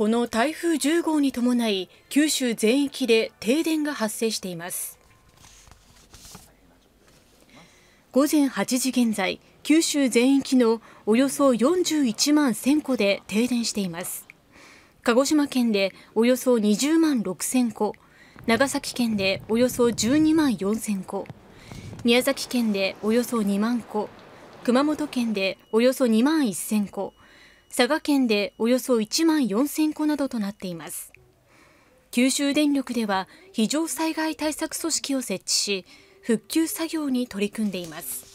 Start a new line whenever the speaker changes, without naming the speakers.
この台風10号に伴い九州全域で停電が発生しています午前8時現在九州全域のおよそ41万1000戸で停電しています鹿児島県でおよそ20万6000戸長崎県でおよそ12万4000戸宮崎県でおよそ2万戸熊本県でおよそ2万1000戸佐賀県でおよそ1万4000戸などとなっています九州電力では非常災害対策組織を設置し復旧作業に取り組んでいます